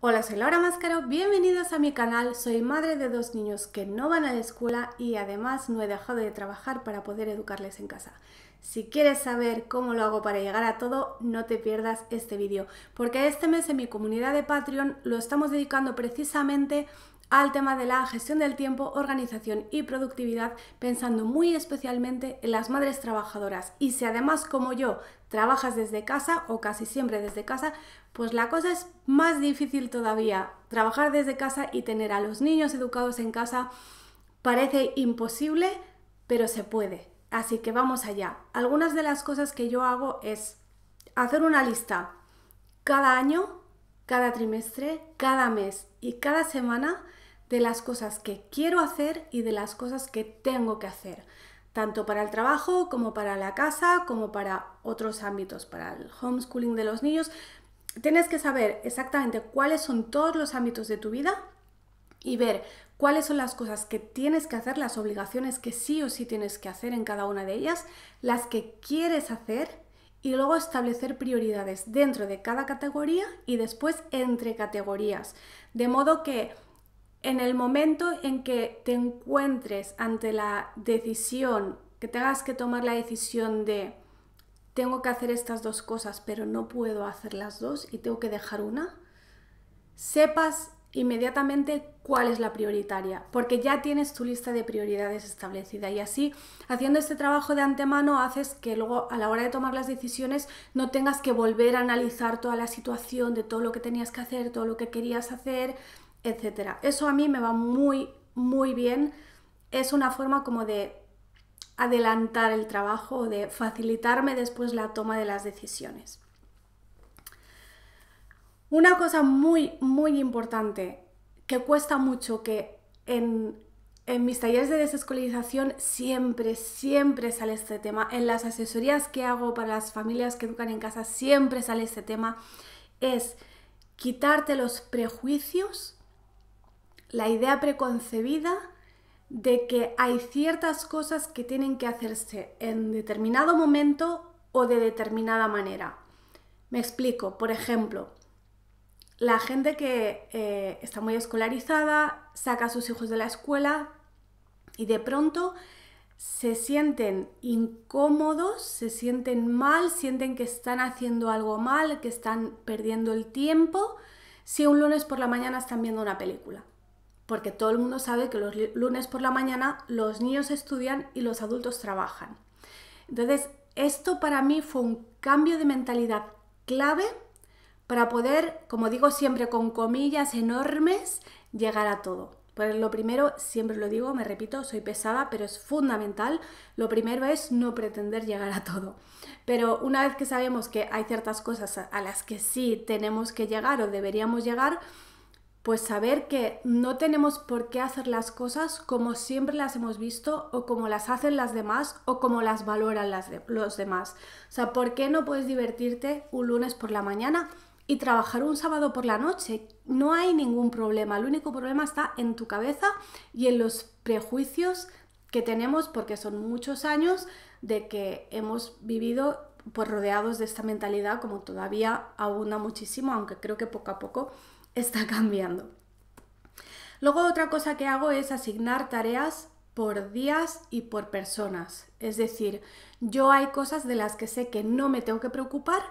Hola, soy Laura Máscaro, bienvenidos a mi canal. Soy madre de dos niños que no van a la escuela y además no he dejado de trabajar para poder educarles en casa. Si quieres saber cómo lo hago para llegar a todo, no te pierdas este vídeo, porque este mes en mi comunidad de Patreon lo estamos dedicando precisamente al tema de la gestión del tiempo, organización y productividad, pensando muy especialmente en las madres trabajadoras. Y si además como yo trabajas desde casa o casi siempre desde casa, pues la cosa es más difícil todavía. Trabajar desde casa y tener a los niños educados en casa parece imposible, pero se puede. Así que vamos allá. Algunas de las cosas que yo hago es hacer una lista cada año, cada trimestre, cada mes y cada semana de las cosas que quiero hacer y de las cosas que tengo que hacer, tanto para el trabajo como para la casa, como para otros ámbitos, para el homeschooling de los niños. Tienes que saber exactamente cuáles son todos los ámbitos de tu vida y ver cuáles son las cosas que tienes que hacer, las obligaciones que sí o sí tienes que hacer en cada una de ellas, las que quieres hacer y luego establecer prioridades dentro de cada categoría y después entre categorías. De modo que en el momento en que te encuentres ante la decisión, que tengas que tomar la decisión de tengo que hacer estas dos cosas, pero no puedo hacer las dos y tengo que dejar una, sepas inmediatamente cuál es la prioritaria, porque ya tienes tu lista de prioridades establecida y así haciendo este trabajo de antemano haces que luego a la hora de tomar las decisiones no tengas que volver a analizar toda la situación de todo lo que tenías que hacer, todo lo que querías hacer, etcétera Eso a mí me va muy, muy bien. Es una forma como de adelantar el trabajo, de facilitarme después la toma de las decisiones. Una cosa muy, muy importante que cuesta mucho, que en, en, mis talleres de desescolarización siempre, siempre sale este tema, en las asesorías que hago para las familias que educan en casa siempre sale este tema, es quitarte los prejuicios la idea preconcebida de que hay ciertas cosas que tienen que hacerse en determinado momento o de determinada manera. Me explico, por ejemplo, la gente que eh, está muy escolarizada saca a sus hijos de la escuela y de pronto se sienten incómodos, se sienten mal, sienten que están haciendo algo mal, que están perdiendo el tiempo si un lunes por la mañana están viendo una película porque todo el mundo sabe que los lunes por la mañana los niños estudian y los adultos trabajan. Entonces, esto para mí fue un cambio de mentalidad clave para poder, como digo siempre, con comillas enormes, llegar a todo. Pues lo primero, siempre lo digo, me repito, soy pesada, pero es fundamental. Lo primero es no pretender llegar a todo. Pero una vez que sabemos que hay ciertas cosas a las que sí tenemos que llegar o deberíamos llegar, pues saber que no tenemos por qué hacer las cosas como siempre las hemos visto o como las hacen las demás o como las valoran los demás. O sea, ¿por qué no puedes divertirte un lunes por la mañana y trabajar un sábado por la noche? No hay ningún problema, el único problema está en tu cabeza y en los prejuicios que tenemos porque son muchos años de que hemos vivido pues rodeados de esta mentalidad como todavía abunda muchísimo, aunque creo que poco a poco está cambiando. Luego otra cosa que hago es asignar tareas por días y por personas. Es decir, yo hay cosas de las que sé que no me tengo que preocupar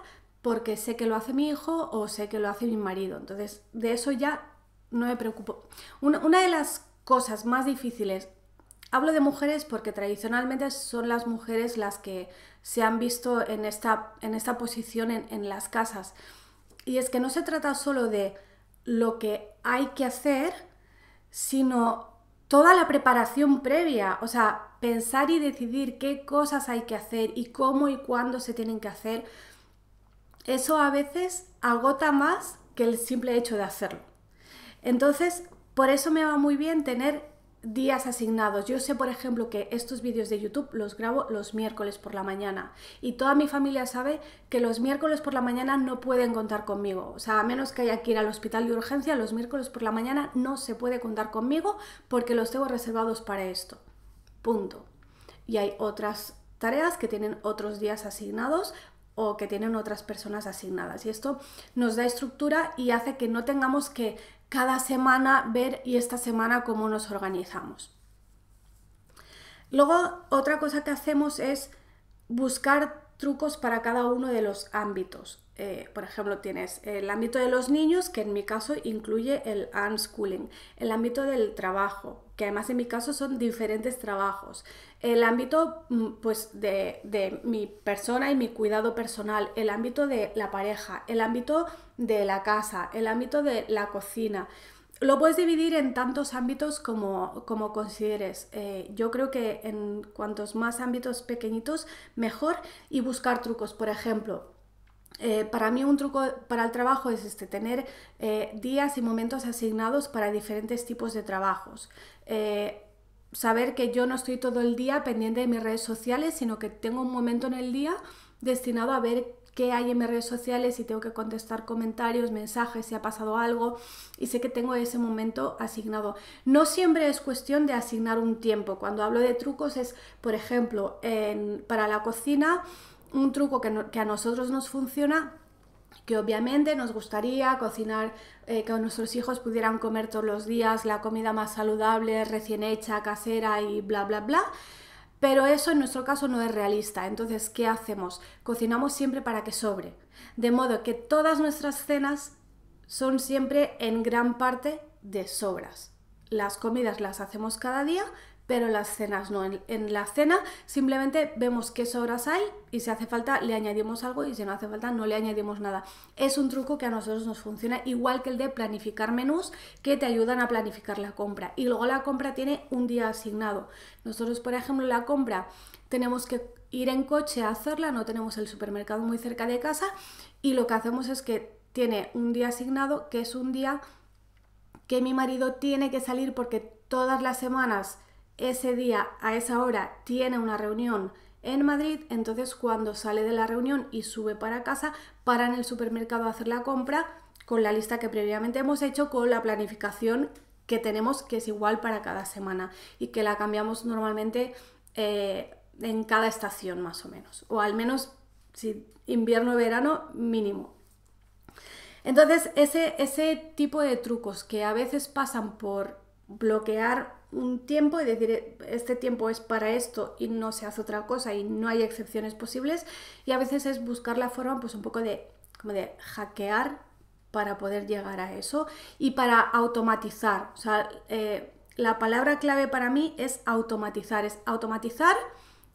porque sé que lo hace mi hijo o sé que lo hace mi marido. Entonces, de eso ya no me preocupo. Una, de las cosas más difíciles, hablo de mujeres porque tradicionalmente son las mujeres las que se han visto en esta, en esta posición en las casas. Y es que no se trata solo de lo que hay que hacer, sino toda la preparación previa, o sea, pensar y decidir qué cosas hay que hacer y cómo y cuándo se tienen que hacer, eso a veces agota más que el simple hecho de hacerlo. Entonces, por eso me va muy bien tener días asignados. Yo sé, por ejemplo, que estos vídeos de YouTube los grabo los miércoles por la mañana y toda mi familia sabe que los miércoles por la mañana no pueden contar conmigo. O sea, a menos que haya que ir al hospital de urgencia, los miércoles por la mañana no se puede contar conmigo porque los tengo reservados para esto. Punto. Y hay otras tareas que tienen otros días asignados o que tienen otras personas asignadas. Y esto nos da estructura y hace que no tengamos que cada semana ver y esta semana cómo nos organizamos. Luego, otra cosa que hacemos es buscar trucos para cada uno de los ámbitos. Eh, por ejemplo, tienes el ámbito de los niños, que en mi caso incluye el unschooling, el ámbito del trabajo, que además en mi caso son diferentes trabajos, el ámbito mm, pues, de, mi persona y mi cuidado personal, el ámbito de la pareja, el ámbito de la casa, el ámbito de la cocina. Lo puedes dividir en tantos ámbitos como, consideres. Eh, yo creo que en cuantos más ámbitos pequeñitos, mejor y buscar trucos. Por ejemplo, eh, para mí un truco para el trabajo es este, tener eh, días y momentos asignados para diferentes tipos de trabajos. Eh, saber que yo no estoy todo el día pendiente de mis redes sociales, sino que tengo un momento en el día destinado a ver qué hay en mis redes sociales, si tengo que contestar comentarios, mensajes, si ha pasado algo, y sé que tengo ese momento asignado. No siempre es cuestión de asignar un tiempo. Cuando hablo de trucos es, por ejemplo, en, para la cocina, un truco que, a nosotros nos funciona, que obviamente nos gustaría cocinar, eh, que nuestros hijos pudieran comer todos los días la comida más saludable, recién hecha, casera y bla, bla, bla. Pero eso en nuestro caso no es realista. Entonces, ¿qué hacemos? Cocinamos siempre para que sobre. De modo que todas nuestras cenas son siempre en gran parte de sobras. Las comidas las hacemos cada día pero las cenas no. En, en, la cena simplemente vemos qué sobras hay y si hace falta le añadimos algo y si no hace falta no le añadimos nada. Es un truco que a nosotros nos funciona igual que el de planificar menús que te ayudan a planificar la compra. Y luego la compra tiene un día asignado. Nosotros, por ejemplo, la compra tenemos que ir en coche a hacerla, no tenemos el supermercado muy cerca de casa y lo que hacemos es que tiene un día asignado que es un día que mi marido tiene que salir porque todas las semanas ese día a esa hora tiene una reunión en Madrid, entonces cuando sale de la reunión y sube para casa, para en el supermercado a hacer la compra con la lista que previamente hemos hecho, con la planificación que tenemos, que es igual para cada semana y que la cambiamos normalmente eh, en cada estación más o menos, o al menos si invierno, verano, mínimo. Entonces, ese, ese tipo de trucos que a veces pasan por bloquear un tiempo y decir eh, este tiempo es para esto y no se hace otra cosa y no hay excepciones posibles y a veces es buscar la forma pues un poco de como de hackear para poder llegar a eso y para automatizar o sea eh, la palabra clave para mí es automatizar es automatizar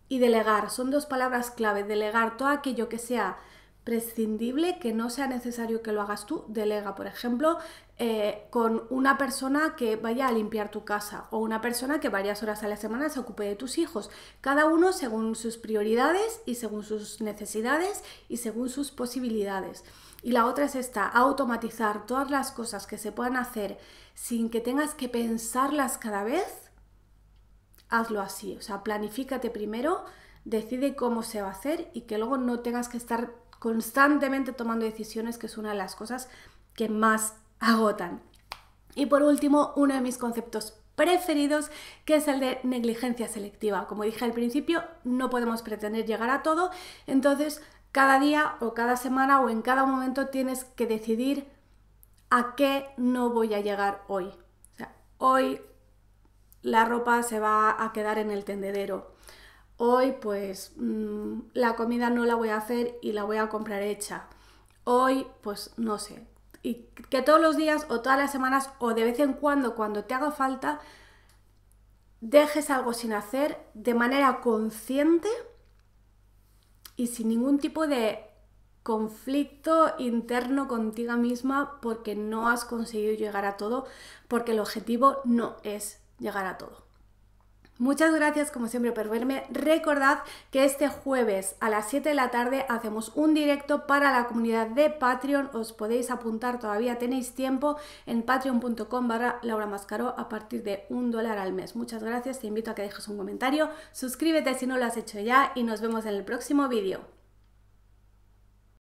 y delegar son dos palabras clave delegar todo aquello que sea prescindible que no sea necesario que lo hagas tú, delega, por ejemplo, eh, con una persona que vaya a limpiar tu casa o una persona que varias horas a la semana se ocupe de tus hijos, cada uno según sus prioridades y según sus necesidades y según sus posibilidades. Y la otra es esta, automatizar todas las cosas que se puedan hacer sin que tengas que pensarlas cada vez, hazlo así, o sea, planifícate primero, decide cómo se va a hacer y que luego no tengas que estar constantemente tomando decisiones, que es una de las cosas que más agotan. Y por último, uno de mis conceptos preferidos, que es el de negligencia selectiva. Como dije al principio, no podemos pretender llegar a todo, entonces cada día o cada semana o en cada momento tienes que decidir a qué no voy a llegar hoy. O sea, hoy la ropa se va a quedar en el tendedero. Hoy pues mm, la comida no la voy a hacer y la voy a comprar hecha. Hoy pues no sé. Y que todos los días o todas las semanas o de vez en cuando cuando te haga falta dejes algo sin hacer de manera consciente y sin ningún tipo de conflicto interno contigo misma porque no has conseguido llegar a todo, porque el objetivo no es llegar a todo. Muchas gracias como siempre por verme. Recordad que este jueves a las 7 de la tarde hacemos un directo para la comunidad de Patreon. Os podéis apuntar, todavía tenéis tiempo en patreon.com barra Laura a partir de un dólar al mes. Muchas gracias, te invito a que dejes un comentario, suscríbete si no lo has hecho ya y nos vemos en el próximo vídeo.